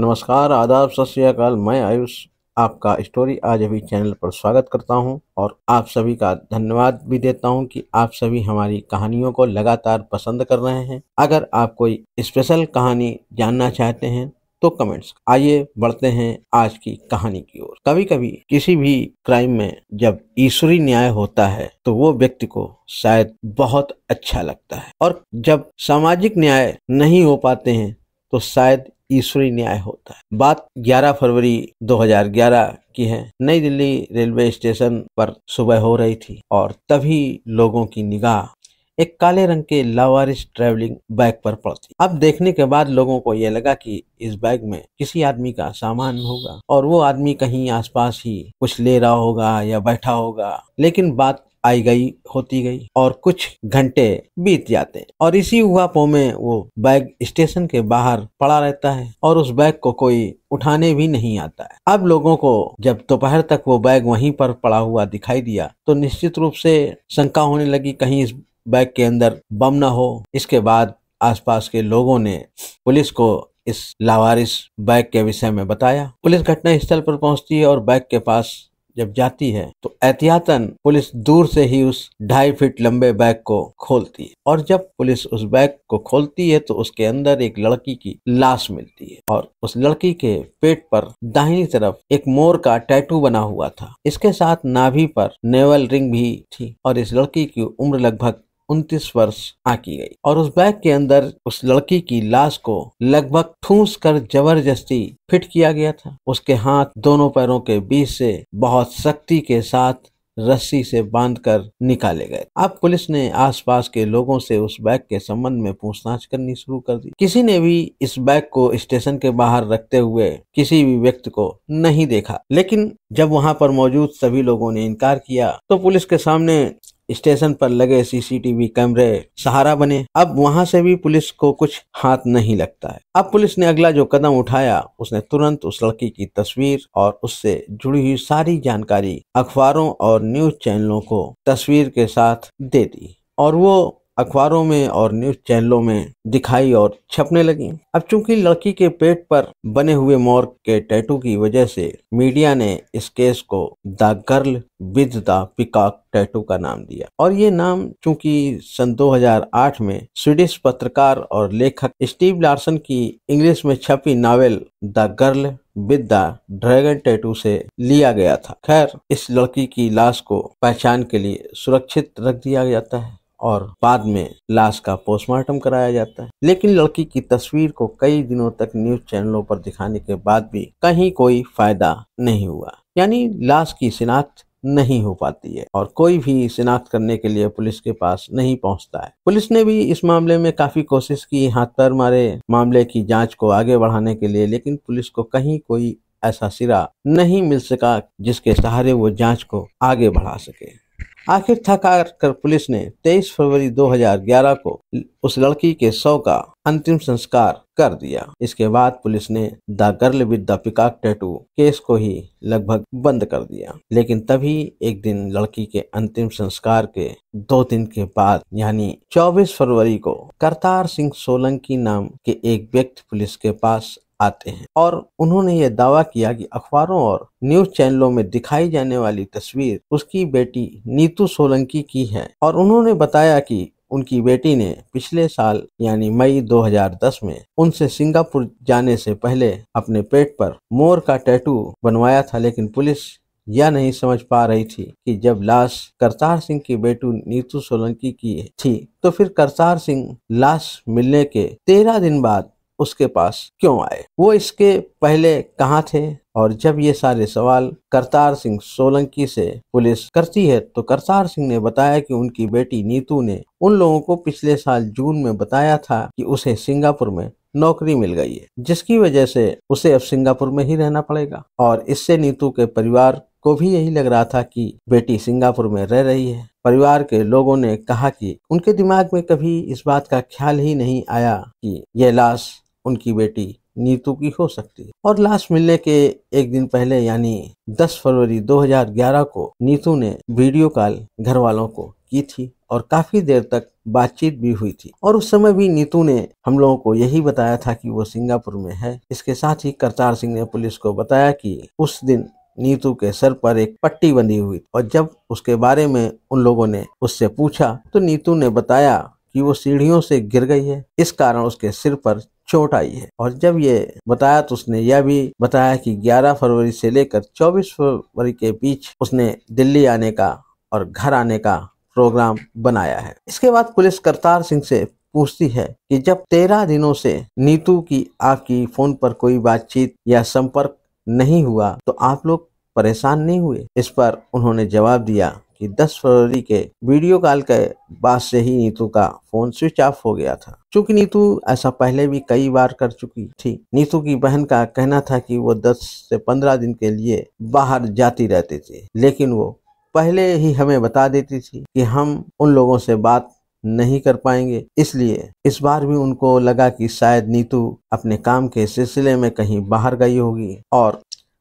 नमस्कार आदाब सत श्रीकाल मैं आयुष आपका स्टोरी आज अभी चैनल पर स्वागत करता हूं और आप सभी का धन्यवाद भी देता हूं कि आप सभी हमारी कहानियों को लगातार पसंद कर रहे हैं अगर आप कोई स्पेशल कहानी जानना चाहते हैं तो कमेंट्स आइए बढ़ते हैं आज की कहानी की ओर कभी कभी किसी भी क्राइम में जब ईश्वरी न्याय होता है तो वो व्यक्ति को शायद बहुत अच्छा लगता है और जब सामाजिक न्याय नहीं हो पाते हैं तो शायद ईश्वरी न्याय होता है बात 11 फरवरी 2011 की है नई दिल्ली रेलवे स्टेशन पर सुबह हो रही थी और तभी लोगों की निगाह एक काले रंग के लावारिस ट्रेवलिंग बैग पर पड़ती अब देखने के बाद लोगों को यह लगा कि इस बैग में किसी आदमी का सामान होगा और वो आदमी कहीं आसपास ही कुछ ले रहा होगा या बैठा होगा लेकिन बात आई गई होती गई और कुछ घंटे बीत जाते और इसी उपो में वो बैग स्टेशन के बाहर पड़ा रहता है और उस बैग को कोई उठाने भी नहीं आता है अब लोगों को जब दोपहर तक वो बैग वहीं पर पड़ा हुआ दिखाई दिया तो निश्चित रूप से शंका होने लगी कहीं इस बैग के अंदर बम न हो इसके बाद आसपास के लोगों ने पुलिस को इस लावारिस बैग के विषय में बताया पुलिस घटना स्थल पर पहुंचती है और बैग के पास जब जाती है तो एहतियातन पुलिस दूर से ही उस ढाई फीट लंबे बैग को खोलती है और जब पुलिस उस बैग को खोलती है तो उसके अंदर एक लड़की की लाश मिलती है और उस लड़की के पेट पर दाहिनी तरफ एक मोर का टैटू बना हुआ था इसके साथ नाभि पर नेवल रिंग भी थी और इस लड़की की उम्र लगभग उनतीस वर्ष आकी गई और उस बैग के अंदर उस लड़की की लाश को लगभग ठूस कर जबरदस्ती फिट किया गया था उसके हाथ दोनों पैरों के बीच से बहुत सख्ती के साथ रस्सी से बांधकर निकाले गए अब पुलिस ने आसपास के लोगों से उस बैग के संबंध में पूछताछ करनी शुरू कर दी किसी ने भी इस बैग को स्टेशन के बाहर रखते हुए किसी भी व्यक्ति को नहीं देखा लेकिन जब वहां पर मौजूद सभी लोगों ने इनकार किया तो पुलिस के सामने स्टेशन पर लगे सीसीटीवी कैमरे सहारा बने अब वहां से भी पुलिस को कुछ हाथ नहीं लगता है अब पुलिस ने अगला जो कदम उठाया उसने तुरंत उस लड़की की तस्वीर और उससे जुड़ी हुई सारी जानकारी अखबारों और न्यूज चैनलों को तस्वीर के साथ दे दी और वो अखबारों में और न्यूज चैनलों में दिखाई और छपने लगी अब चूंकि लड़की के पेट पर बने हुए मोर के टैटू की वजह से मीडिया ने इस केस को the girl with the peacock tattoo का नाम दिया और ये नाम चूंकि सन 2008 में स्वीडिश पत्रकार और लेखक स्टीव लार्सन की इंग्लिश में छपी novel the girl with the dragon tattoo से लिया गया था खैर इस लड़की की लाश को पहचान के लिए सुरक्षित रख दिया जाता है और बाद में लाश का पोस्टमार्टम कराया जाता है लेकिन लड़की की तस्वीर को कई दिनों तक न्यूज चैनलों पर दिखाने के बाद भी कहीं कोई फायदा नहीं हुआ यानी लाश की शिनाख्त नहीं हो पाती है और कोई भी शिनाख्त करने के लिए पुलिस के पास नहीं पहुंचता है पुलिस ने भी इस मामले में काफी कोशिश की हाथ पर मारे मामले की जांच को आगे बढ़ाने के लिए लेकिन पुलिस को कहीं कोई ऐसा सिरा नहीं मिल सका जिसके सहारे वो जांच को आगे बढ़ा सके आखिर थकार कर पुलिस ने 23 फरवरी 2011 को उस लड़की के शव का अंतिम संस्कार कर दिया इसके बाद पुलिस ने the girl with the peacock tattoo case को ही लगभग बंद कर दिया लेकिन तभी एक दिन लड़की के अंतिम संस्कार के दो दिन के बाद यानी 24 फरवरी को करतार सिंह सोलंकी नाम के एक व्यक्ति पुलिस के पास आते हैं और उन्होंने ये दावा किया कि अखबारों और न्यूज चैनलों में दिखाई जाने वाली तस्वीर उसकी बेटी नीतू सोलंकी की है और उन्होंने बताया कि उनकी बेटी ने पिछले साल यानी मई 2010 में उनसे सिंगापुर जाने से पहले अपने पेट पर मोर का टैटू बनवाया था लेकिन पुलिस यह नहीं समझ पा रही थी कि जब लाश करतार सिंह की बेटू नीतू सोलंकी की थी तो फिर करतार सिंह लाश मिलने के तेरह दिन बाद उसके पास क्यों आए वो इसके पहले कहाँ थे और जब ये सारे सवाल करतार सिंह सोलंकी से पुलिस करती है तो करतार सिंह ने बताया कि उनकी बेटी नीतू ने उन लोगों को पिछले साल जून में बताया था कि उसे सिंगापुर में नौकरी मिल गई है जिसकी वजह से उसे अब सिंगापुर में ही रहना पड़ेगा और इससे नीतू के परिवार को भी यही लग रहा था कि बेटी सिंगापुर में रह रही है परिवार के लोगों ने कहा कि उनके दिमाग में कभी इस बात का ख्याल ही नहीं आया कि यह लाश उनकी बेटी नीतू की हो सकती है और लाश मिलने के एक दिन पहले यानी 10 फरवरी 2011 को नीतू ने वीडियो कॉल घर वालों को की थी और काफी देर तक बातचीत भी हुई थी और उस समय भी नीतू ने हम लोगों को यही बताया था कि वो सिंगापुर में है इसके साथ ही करतार सिंह ने पुलिस को बताया कि उस दिन नीतू के सर पर एक पट्टी बंधी हुई और जब उसके बारे में उन लोगों ने उससे पूछा तो नीतू ने बताया कि वो सीढ़ियों से गिर गई है इस कारण उसके सिर पर चोट आई है और जब ये बताया तो उसने यह भी बताया कि 11 फरवरी से लेकर 24 फरवरी के बीच उसने दिल्ली आने का और घर आने का प्रोग्राम बनाया है इसके बाद पुलिस करतार सिंह से पूछती है कि जब तेरह दिनों से नीतू की आपकी फोन पर कोई बातचीत या संपर्क नहीं हुआ तो आप लोग परेशान नहीं हुए इस पर उन्होंने जवाब दिया कि 10 फरवरी के वीडियो कॉल के बाद से ही नीतू का फोन स्विच ऑफ हो गया था चूंकि नीतू ऐसा पहले भी कई बार कर चुकी थी नीतू की बहन का कहना था कि वो 10 से 15 दिन के लिए बाहर जाती रहती थी लेकिन वो पहले ही हमें बता देती थी कि हम उन लोगों से बात नहीं कर पाएंगे इसलिए इस बार भी उनको लगा कि शायद नीतू अपने काम के सिलसिले में कहीं बाहर गई होगी और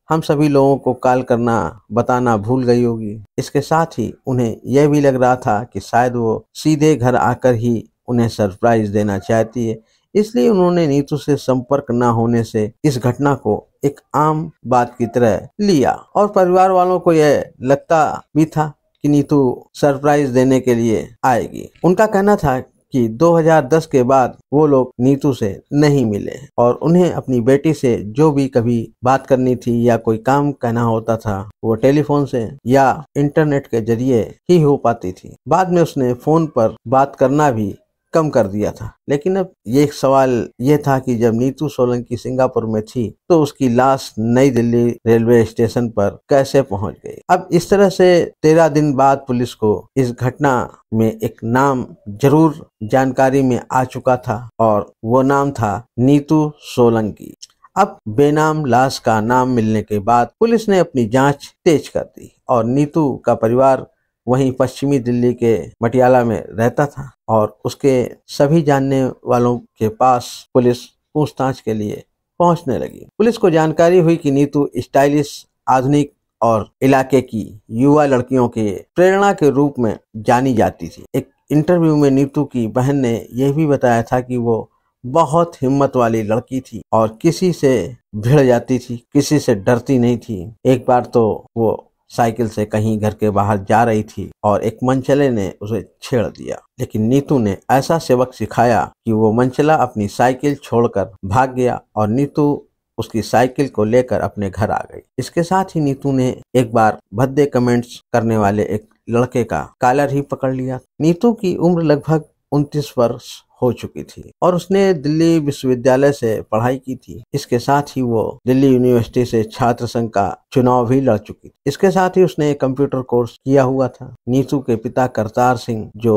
हम सभी लोगों को कॉल करना बताना भूल गई होगी इसके साथ ही उन्हें यह भी लग रहा था कि शायद वो सीधे घर आकर ही उन्हें सरप्राइज देना चाहती है इसलिए उन्होंने नीतू से संपर्क न होने से इस घटना को एक आम बात की तरह लिया और परिवार वालों को यह लगता भी था कि नीतू सरप्राइज देने के लिए आएगी उनका कहना था कि 2010 के बाद वो लोग नीतू से नहीं मिले और उन्हें अपनी बेटी से जो भी कभी बात करनी थी या कोई काम कहना होता था वो टेलीफोन से या इंटरनेट के जरिए ही हो पाती थी बाद में उसने फोन पर बात करना भी कम कर दिया था लेकिन अब ये एक सवाल ये था कि जब नीतू सोलंकी सिंगापुर में थी तो उसकी लाश नई दिल्ली रेलवे स्टेशन पर कैसे पहुंच गई अब इस तरह से तेरह दिन बाद पुलिस को इस घटना में एक नाम जरूर जानकारी में आ चुका था और वो नाम था नीतू सोलंकी अब बेनाम लाश का नाम मिलने के बाद पुलिस ने अपनी जांच तेज कर दी और नीतू का परिवार वहीं पश्चिमी दिल्ली के मटियाला में रहता था और उसके सभी जानने वालों के पास पुलिस पूछताछ के लिए पहुंचने लगी पुलिस को जानकारी हुई कि नीतू स्टाइलिश आधुनिक और इलाके की युवा लड़कियों के प्रेरणा के रूप में जानी जाती थी एक इंटरव्यू में नीतू की बहन ने यह भी बताया था कि वो बहुत हिम्मत वाली लड़की थी और किसी से भिड़ जाती थी किसी से डरती नहीं थी एक बार तो वो साइकिल से कहीं घर के बाहर जा रही थी और एक मंचले ने उसे छेड़ दिया लेकिन नीतू ने ऐसा सेवक सिखाया कि वो मंचला अपनी साइकिल छोड़कर भाग गया और नीतू उसकी साइकिल को लेकर अपने घर आ गई इसके साथ ही नीतू ने एक बार भद्दे कमेंट्स करने वाले एक लड़के का कालर ही पकड़ लिया नीतू की उम्र लगभग उनतीस वर्ष हो चुकी थी और उसने दिल्ली विश्वविद्यालय से पढ़ाई की थी इसके साथ ही वो दिल्ली यूनिवर्सिटी से छात्र संघ का चुनाव भी लड़ चुकी थी इसके साथ ही उसने कंप्यूटर कोर्स किया हुआ था नीतू के पिता करतार सिंह जो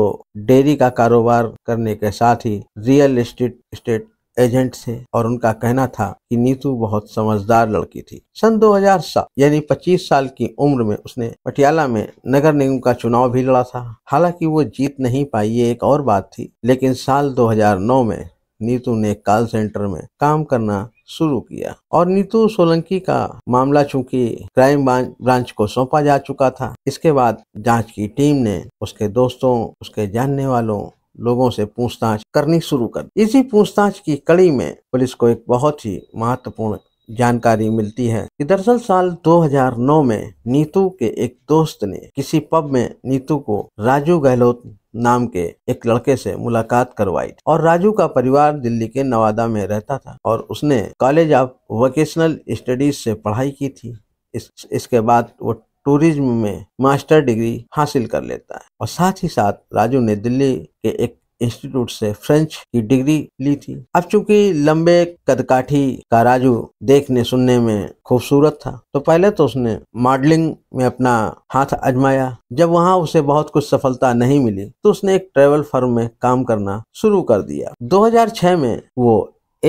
डेयरी का कारोबार करने के साथ ही रियल एस्टेट स्टेट एजेंट थे और उनका कहना था कि नीतू बहुत समझदार लड़की थी सन 2007 यानी 25 साल की उम्र में उसने पटियाला में नगर निगम का चुनाव भी लड़ा था हालांकि वो जीत नहीं पाई ये एक और बात थी लेकिन साल 2009 में नीतू ने कॉल सेंटर में काम करना शुरू किया और नीतू सोलंकी का मामला चूंकि क्राइम ब्रांच को सौंपा जा चुका था इसके बाद जांच की टीम ने उसके दोस्तों उसके जानने वालों लोगों से पूछताछ करनी शुरू कर इसी पूछताछ की कड़ी में पुलिस को एक बहुत ही महत्वपूर्ण जानकारी मिलती है कि दरअसल साल 2009 में नीतू के एक दोस्त ने किसी पब में नीतू को राजू गहलोत नाम के एक लड़के से मुलाकात करवाई और राजू का परिवार दिल्ली के नवादा में रहता था और उसने कॉलेज ऑफ वोकेशनल स्टडीज से पढ़ाई की थी इस, इसके बाद वो टूरिज्म में मास्टर डिग्री हासिल कर लेता है और साथ ही साथ राजू ने दिल्ली के एक इंस्टीट्यूट से फ्रेंच की डिग्री ली थी अब चूंकि लंबे कदकाठी का राजू देखने सुनने में खूबसूरत था तो पहले तो उसने मॉडलिंग में अपना हाथ अजमाया जब वहां उसे बहुत कुछ सफलता नहीं मिली तो उसने एक ट्रेवल फर्म में काम करना शुरू कर दिया 2006 में वो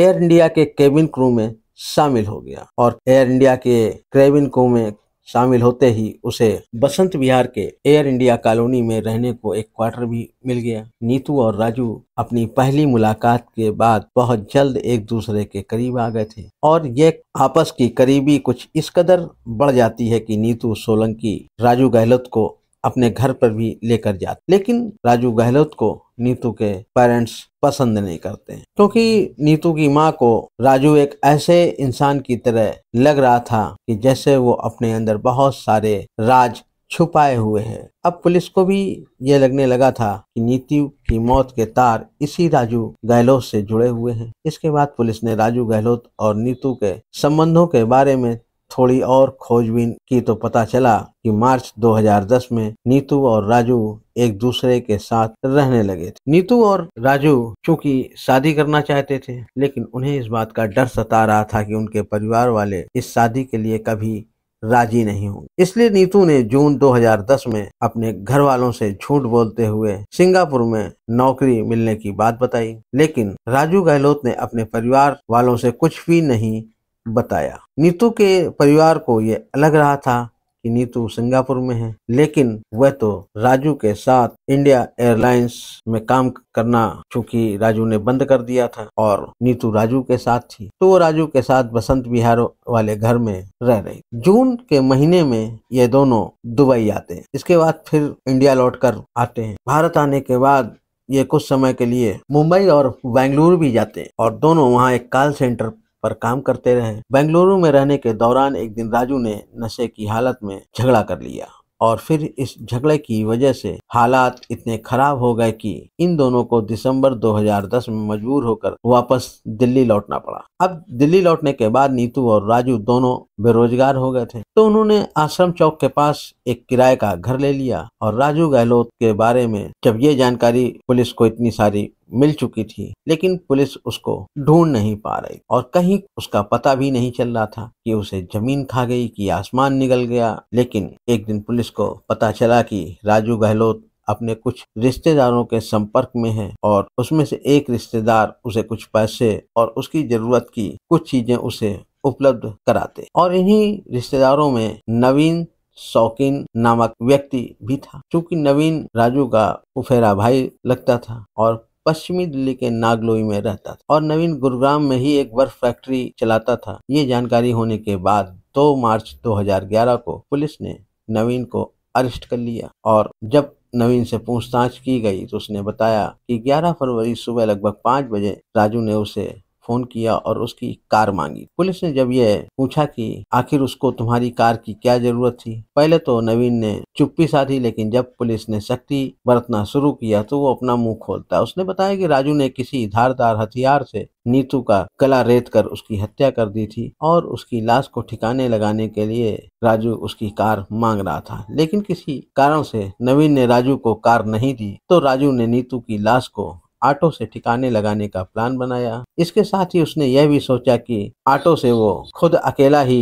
एयर इंडिया के केबिन क्रू में शामिल हो गया और एयर इंडिया के क्रेबिन क्रू में शामिल होते ही उसे बसंत विहार के एयर इंडिया कॉलोनी में रहने को एक क्वार्टर भी मिल गया नीतू और राजू अपनी पहली मुलाकात के बाद बहुत जल्द एक दूसरे के करीब आ गए थे और ये आपस की करीबी कुछ इस कदर बढ़ जाती है कि नीतू सोलंकी राजू गहलोत को अपने घर पर भी लेकर जाते लेकिन राजू गहलोत को नीतू के पेरेंट्स पसंद नहीं करते क्योंकि नीतू की माँ को राजू एक ऐसे इंसान की तरह लग रहा था कि जैसे वो अपने अंदर बहुत सारे राज छुपाए हुए हैं अब पुलिस को भी ये लगने लगा था कि नीतू की मौत के तार इसी राजू गहलोत से जुड़े हुए हैं इसके बाद पुलिस ने राजू गहलोत और नीतू के संबंधों के बारे में थोड़ी और खोजबीन की तो पता चला कि मार्च 2010 में नीतू और राजू एक दूसरे के साथ रहने लगे थे नीतू और राजू चूंकि शादी करना चाहते थे लेकिन उन्हें इस बात का डर सता रहा था कि उनके परिवार वाले इस शादी के लिए कभी राजी नहीं होंगे इसलिए नीतू ने जून 2010 में अपने घर वालों से झूठ बोलते हुए सिंगापुर में नौकरी मिलने की बात बताई लेकिन राजू गहलोत ने अपने परिवार वालों से कुछ भी नहीं बताया नीतू के परिवार को ये अलग रहा था कि नीतू सिंगापुर में है लेकिन वह तो राजू के साथ इंडिया एयरलाइंस में काम करना चूंकि राजू ने बंद कर दिया था और नीतू राजू के साथ थी तो वो राजू के साथ बसंत विहार वाले घर में रह रही जून के महीने में ये दोनों दुबई आते हैं इसके बाद फिर इंडिया लौट कर आते हैं भारत आने के बाद ये कुछ समय के लिए मुंबई और बेंगलुरु भी जाते हैं और दोनों वहाँ एक कॉल सेंटर पर काम करते रहे बेंगलुरु में रहने के दौरान एक दिन राजू ने नशे की हालत में झगड़ा कर लिया और फिर इस झगड़े की वजह से हालात इतने खराब हो गए कि इन दोनों को दिसंबर 2010 में मजबूर होकर वापस दिल्ली लौटना पड़ा अब दिल्ली लौटने के बाद नीतू और राजू दोनों बेरोजगार हो गए थे तो उन्होंने आश्रम चौक के पास एक किराए का घर ले लिया और राजू गहलोत के बारे में जब ये जानकारी पुलिस को इतनी सारी मिल चुकी थी लेकिन पुलिस उसको ढूंढ नहीं पा रही और कहीं उसका पता भी नहीं चल रहा था कि उसे जमीन खा गई कि आसमान निकल गया लेकिन एक दिन पुलिस को पता चला कि राजू गहलोत अपने कुछ रिश्तेदारों के संपर्क में है और उसमें से एक रिश्तेदार उसे कुछ पैसे और उसकी जरूरत की कुछ चीजें उसे उपलब्ध कराते और इन्हीं रिश्तेदारों में नवीन शौकीन नामक व्यक्ति भी था क्योंकि नवीन राजू का उफेरा भाई लगता था और पश्चिमी दिल्ली के नागलोई में रहता था और नवीन गुरुग्राम में ही एक बर्फ फैक्ट्री चलाता था ये जानकारी होने के बाद 2 मार्च 2011 को पुलिस ने नवीन को अरेस्ट कर लिया और जब नवीन से पूछताछ की गई तो उसने बताया कि 11 फरवरी सुबह लगभग पाँच बजे राजू ने उसे फोन किया और उसकी कार मांगी पुलिस ने जब यह पूछा कि आखिर उसको तुम्हारी कार की क्या जरूरत थी पहले तो नवीन ने चुप्पी साधी लेकिन जब पुलिस ने सख्ती बरतना शुरू किया तो वो अपना मुंह खोलता उसने बताया कि राजू ने किसी धारदार हथियार से नीतू का गला रेत कर उसकी हत्या कर दी थी और उसकी लाश को ठिकाने लगाने के लिए राजू उसकी कार मांग रहा था लेकिन किसी कारण से नवीन ने राजू को कार नहीं दी तो राजू ने नीतू की लाश को आटो से ठिकाने लगाने का प्लान बनाया इसके साथ ही उसने यह भी सोचा कि आटो से वो खुद अकेला ही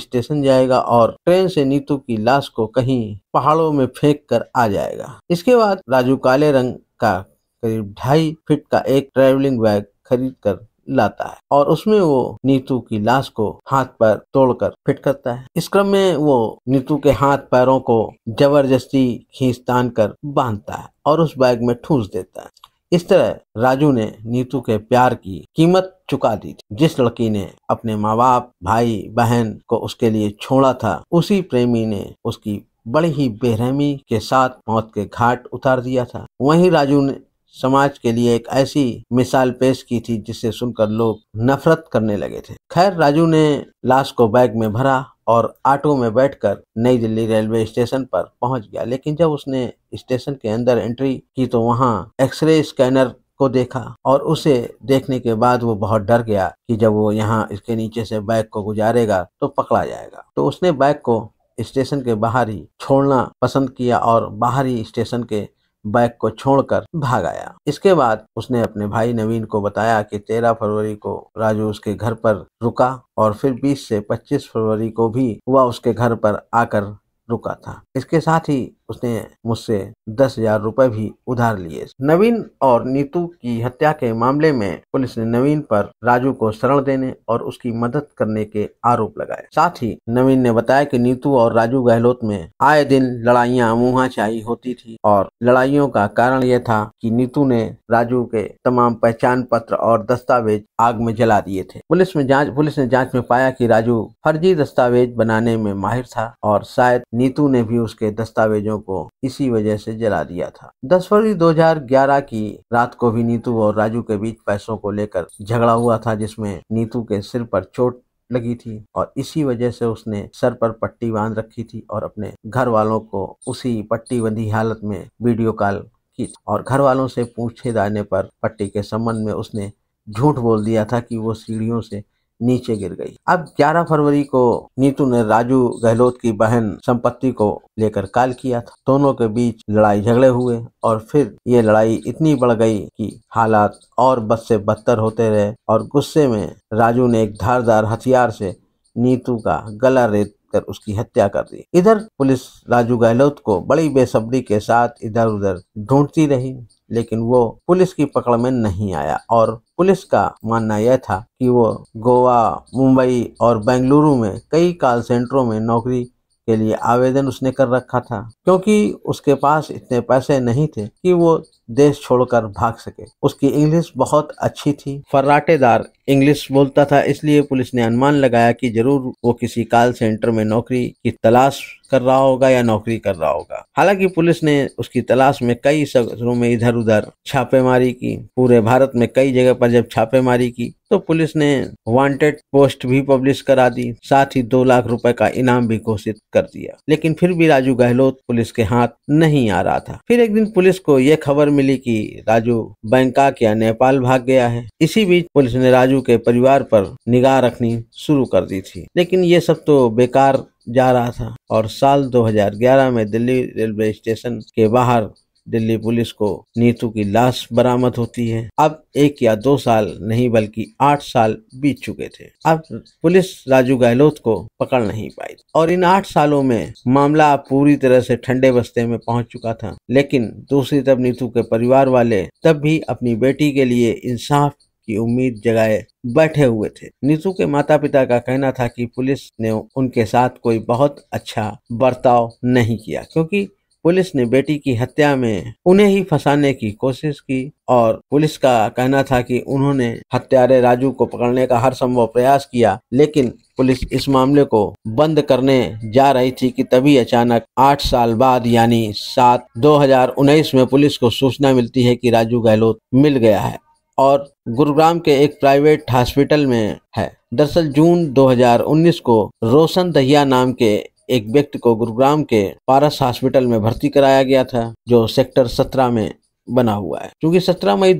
स्टेशन जाएगा और ट्रेन से नीतू की लाश को कहीं पहाड़ों में फेंक कर आ जाएगा इसके बाद राजू काले रंग का करीब ढाई फीट का एक ट्रेवलिंग बैग खरीद कर लाता है और उसमें वो नीतू की लाश को हाथ पर तोड़कर फिट करता है इस क्रम में वो नीतू के हाथ पैरों को जबरदस्ती खींच तान कर बांधता है और उस बैग में ठूस देता है इस तरह राजू ने नीतू के प्यार की कीमत चुका दी थी जिस लड़की ने अपने माँ बाप भाई बहन को उसके लिए छोड़ा था उसी प्रेमी ने उसकी बड़ी ही बेरहमी के साथ मौत के घाट उतार दिया था वहीं राजू ने समाज के लिए एक ऐसी मिसाल पेश की थी जिसे सुनकर लोग नफरत करने लगे थे खैर राजू ने लाश को बैग में भरा और ऑटो में बैठकर नई दिल्ली रेलवे स्टेशन पर पहुंच गया लेकिन जब उसने स्टेशन के अंदर एंट्री की तो वहां एक्सरे स्कैनर को देखा और उसे देखने के बाद वो बहुत डर गया कि जब वो यहाँ इसके नीचे से बैग को गुजारेगा तो पकड़ा जाएगा तो उसने बैग को स्टेशन के बाहर ही छोड़ना पसंद किया और बाहर ही स्टेशन के बैग को छोड़कर भाग आया इसके बाद उसने अपने भाई नवीन को बताया कि 13 फरवरी को राजू उसके घर पर रुका और फिर 20 से 25 फरवरी को भी वह उसके घर पर आकर रुका था इसके साथ ही उसने मुझसे दस हजार रूपए भी उधार लिए नवीन और नीतू की हत्या के मामले में पुलिस ने नवीन पर राजू को शरण देने और उसकी मदद करने के आरोप लगाए साथ ही नवीन ने बताया कि नीतू और राजू गहलोत में आए दिन लड़ाइयां मुहाचाही होती थी और लड़ाइयों का कारण यह था कि नीतू ने राजू के तमाम पहचान पत्र और दस्तावेज आग में जला दिए थे पुलिस में जांच पुलिस ने जांच में पाया कि राजू फर्जी दस्तावेज बनाने में माहिर था और शायद नीतू ने भी उसके दस्तावेजों को इसी वजह से जला दिया था दस फरवरी 2011 की रात को भी नीतू और राजू के बीच पैसों को लेकर झगड़ा हुआ था जिसमें नीतू के सिर पर चोट लगी थी और इसी वजह से उसने सर पर पट्टी बांध रखी थी और अपने घर वालों को उसी पट्टी बंधी हालत में वीडियो कॉल की और घर वालों से पूछे जाने पर पट्टी के संबंध में उसने झूठ बोल दिया था कि वो सीढ़ियों से नीचे गिर गई अब 11 फरवरी को नीतू ने राजू गहलोत की बहन संपत्ति को लेकर काल किया था दोनों के बीच लड़ाई झगड़े हुए और फिर ये लड़ाई इतनी बढ़ गई कि हालात और बद से बदतर होते रहे और गुस्से में राजू ने एक धारदार हथियार से नीतू का गला रेत कर उसकी हत्या कर दी इधर पुलिस राजू गहलोत को बड़ी बेसब्री के साथ इधर उधर ढूंढती रही लेकिन वो पुलिस की पकड़ में नहीं आया और पुलिस का मानना यह था कि वो गोवा मुंबई और बेंगलुरु में कई कॉल सेंटरों में नौकरी के लिए आवेदन उसने कर रखा था क्योंकि उसके पास इतने पैसे नहीं थे कि वो देश छोड़कर भाग सके उसकी इंग्लिश बहुत अच्छी थी फर्राटेदार इंग्लिश बोलता था इसलिए पुलिस ने अनुमान लगाया कि जरूर वो किसी कॉल सेंटर में नौकरी की तलाश कर रहा होगा या नौकरी कर रहा होगा हालांकि पुलिस ने उसकी तलाश में कई शहरों में इधर उधर छापेमारी की पूरे भारत में कई जगह पर जब छापेमारी की तो पुलिस ने वांटेड पोस्ट भी पब्लिश करा दी साथ ही दो लाख रुपए का इनाम भी घोषित कर दिया लेकिन फिर भी राजू गहलोत पुलिस के हाथ नहीं आ रहा था फिर एक दिन पुलिस को यह खबर मिली कि राजू बैंकॉक या नेपाल भाग गया है इसी बीच पुलिस ने राजू के परिवार पर निगाह रखनी शुरू कर दी थी लेकिन ये सब तो बेकार जा रहा था और साल 2011 में दिल्ली रेलवे स्टेशन के बाहर दिल्ली पुलिस को नीतू की लाश बरामद होती है अब एक या दो साल नहीं बल्कि आठ साल बीत चुके थे अब पुलिस राजू गहलोत को पकड़ नहीं पाई और इन आठ सालों में मामला पूरी तरह से ठंडे बस्ते में पहुंच चुका था लेकिन दूसरी तरफ नीतू के परिवार वाले तब भी अपनी बेटी के लिए इंसाफ की उम्मीद जगाए बैठे हुए थे नीतू के माता पिता का कहना था कि पुलिस ने उनके साथ कोई बहुत अच्छा बर्ताव नहीं किया क्योंकि पुलिस ने बेटी की हत्या में उन्हें ही फंसाने की कोशिश की और पुलिस का कहना था कि उन्होंने हत्यारे राजू को पकड़ने का हर संभव प्रयास किया लेकिन पुलिस इस मामले को बंद करने जा रही थी कि तभी अचानक आठ साल बाद यानी सात 2019 में पुलिस को सूचना मिलती है कि राजू गहलोत मिल गया है और गुरुग्राम के एक प्राइवेट हॉस्पिटल में है दरअसल जून 2019 को रोशन दहिया नाम के एक व्यक्ति को गुरुग्राम के पारस हॉस्पिटल में भर्ती कराया गया था जो सेक्टर 17 में बना हुआ है क्योंकि 17 मई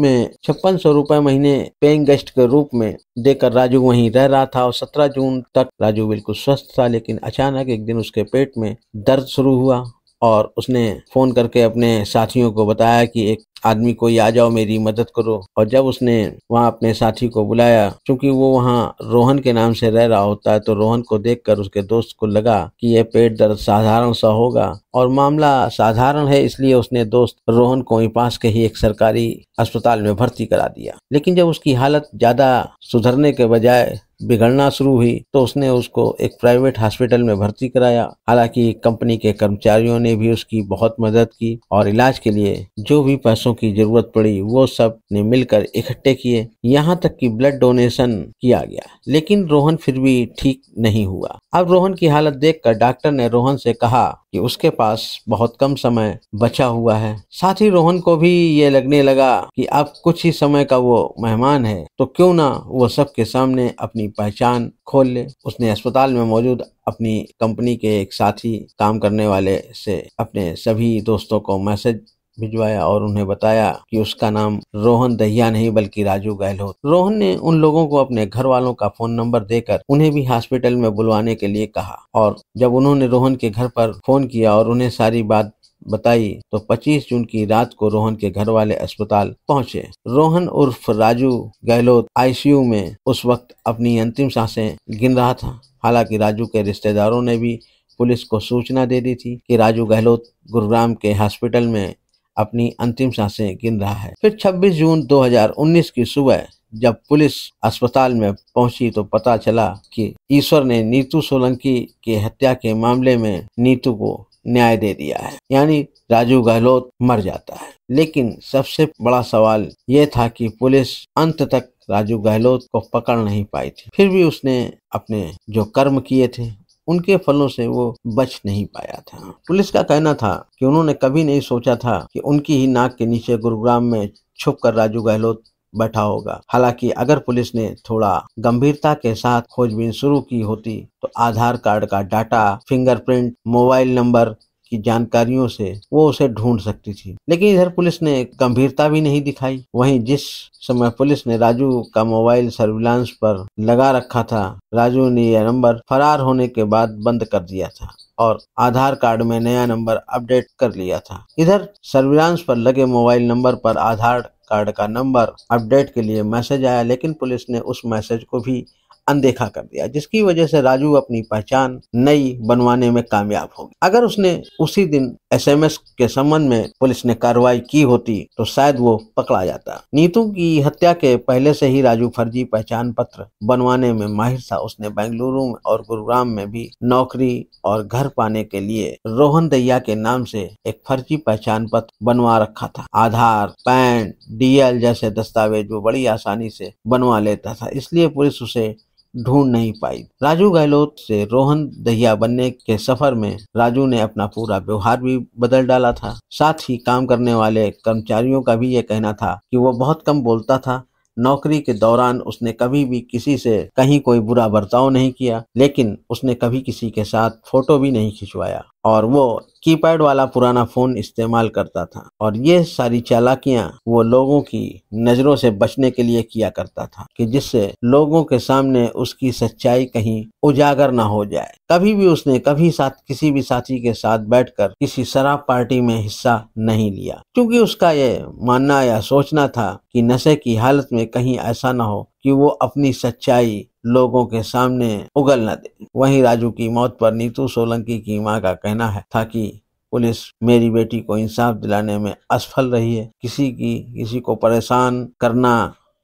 में छप्पन सौ रुपए महीने पेइंग गेस्ट के रूप में देकर राजू वहीं रह रहा था और सत्रह जून तक राजू बिल्कुल स्वस्थ था लेकिन अचानक एक दिन उसके पेट में दर्द शुरू हुआ और उसने फोन करके अपने साथियों को बताया कि एक आदमी कोई आ जाओ मेरी मदद करो और जब उसने वहाँ अपने साथी को बुलाया क्योंकि वो वहाँ रोहन के नाम से रह रहा होता है तो रोहन को देखकर उसके दोस्त को लगा कि यह पेट दर्द साधारण सा होगा और मामला साधारण है इसलिए उसने दोस्त रोहन को ही पास के ही एक सरकारी अस्पताल में भर्ती करा दिया लेकिन जब उसकी हालत ज्यादा सुधरने के बजाय बिगड़ना शुरू हुई तो उसने उसको एक प्राइवेट हॉस्पिटल में भर्ती कराया हालांकि कंपनी के कर्मचारियों ने भी उसकी बहुत मदद की और इलाज के लिए जो भी पैसों की जरूरत पड़ी वो सब ने मिलकर इकट्ठे किए यहाँ तक कि ब्लड डोनेशन किया गया लेकिन रोहन फिर भी ठीक नहीं हुआ अब रोहन की हालत देखकर डॉक्टर ने रोहन से कहा कि उसके पास बहुत कम समय बचा हुआ है साथ ही रोहन को भी ये लगने लगा कि अब कुछ ही समय का वो मेहमान है तो क्यों ना वो सबके सामने अपनी पहचान खोल ले उसने अस्पताल में मौजूद अपनी कंपनी के एक साथी काम करने वाले से अपने सभी दोस्तों को मैसेज भिजवाया और उन्हें बताया कि उसका नाम रोहन दहिया नहीं बल्कि राजू गहलोत रोहन ने उन लोगों को अपने घर वालों का फोन नंबर देकर उन्हें भी हॉस्पिटल में बुलवाने के लिए कहा और जब उन्होंने रोहन के घर पर फोन किया और उन्हें सारी बात बताई तो 25 जून की रात को रोहन के घर वाले अस्पताल पहुंचे रोहन उर्फ राजू गहलोत आईसीयू में उस वक्त अपनी अंतिम सांसें गिन रहा था हालांकि राजू के रिश्तेदारों ने भी पुलिस को सूचना दे दी थी कि राजू गहलोत गुरुग्राम के हॉस्पिटल में अपनी अंतिम सांसें गिन रहा है फिर 26 जून 2019 की सुबह जब पुलिस अस्पताल में पहुंची तो पता चला कि ईश्वर ने नीतू सोलंकी की हत्या के मामले में नीतू को न्याय दे दिया है यानी राजू गहलोत मर जाता है लेकिन सबसे बड़ा सवाल ये था कि पुलिस अंत तक राजू गहलोत को पकड़ नहीं पाई थी फिर भी उसने अपने जो कर्म किए थे उनके फलों से वो बच नहीं पाया था पुलिस का कहना था कि उन्होंने कभी नहीं सोचा था कि उनकी ही नाक के नीचे गुरुग्राम में छुप कर राजू गहलोत बैठा होगा हालांकि अगर पुलिस ने थोड़ा गंभीरता के साथ खोजबीन शुरू की होती तो आधार कार्ड का डाटा फिंगरप्रिंट मोबाइल नंबर की जानकारियों से वो उसे ढूंढ सकती थी लेकिन इधर पुलिस ने गंभीरता भी नहीं दिखाई वहीं जिस समय पुलिस ने राजू का मोबाइल सर्विलांस पर लगा रखा था राजू ने यह नंबर फरार होने के बाद बंद कर दिया था और आधार कार्ड में नया नंबर अपडेट कर लिया था इधर सर्विलांस पर लगे मोबाइल नंबर पर आधार कार्ड का नंबर अपडेट के लिए मैसेज आया लेकिन पुलिस ने उस मैसेज को भी अनदेखा कर दिया जिसकी वजह से राजू अपनी पहचान नई बनवाने में कामयाब हो गया अगर उसने उसी दिन एसएमएस के संबंध में पुलिस ने कार्रवाई की होती तो शायद वो पकड़ा जाता नीतू की हत्या के पहले से ही राजू फर्जी पहचान पत्र बनवाने में माहिर था उसने बेंगलुरु और गुरुग्राम में भी नौकरी और घर पाने के लिए रोहन दैया के नाम से एक फर्जी पहचान पत्र बनवा रखा था आधार पैन डीएल जैसे दस्तावेज वो बड़ी आसानी से बनवा लेता था इसलिए पुलिस उसे ढूंढ नहीं पाई राजू गहलोत से रोहन दहिया बनने के सफर में राजू ने अपना पूरा व्यवहार भी बदल डाला था साथ ही काम करने वाले कर्मचारियों का भी ये कहना था कि वो बहुत कम बोलता था नौकरी के दौरान उसने कभी भी किसी से कहीं कोई बुरा बर्ताव नहीं किया लेकिन उसने कभी किसी के साथ फोटो भी नहीं खिंचवाया और वो कीपैड वाला पुराना फ़ोन इस्तेमाल करता था और ये सारी चालाकियाँ वो लोगों की नज़रों से बचने के लिए किया करता था कि जिससे लोगों के सामने उसकी सच्चाई कहीं उजागर ना हो जाए कभी भी उसने कभी साथ किसी भी साथी के साथ बैठकर किसी शराब पार्टी में हिस्सा नहीं लिया क्योंकि उसका ये मानना या सोचना था कि नशे की हालत में कहीं ऐसा ना हो कि वो अपनी सच्चाई लोगों के सामने उगल न दे वहीं राजू की मौत पर नीतू सोलंकी की मां का कहना है था कि पुलिस मेरी बेटी को इंसाफ दिलाने में असफल रही है किसी की किसी को परेशान करना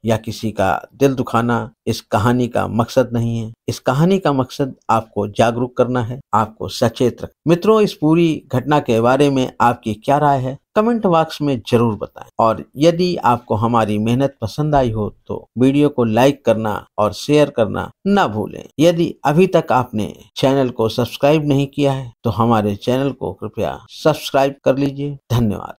या किसी का दिल दुखाना इस कहानी का मकसद नहीं है इस कहानी का मकसद आपको जागरूक करना है आपको सचेत रख मित्रों इस पूरी घटना के बारे में आपकी क्या राय है कमेंट बॉक्स में जरूर बताएं और यदि आपको हमारी मेहनत पसंद आई हो तो वीडियो को लाइक करना और शेयर करना न भूलें यदि अभी तक आपने चैनल को सब्सक्राइब नहीं किया है तो हमारे चैनल को कृपया सब्सक्राइब कर लीजिए धन्यवाद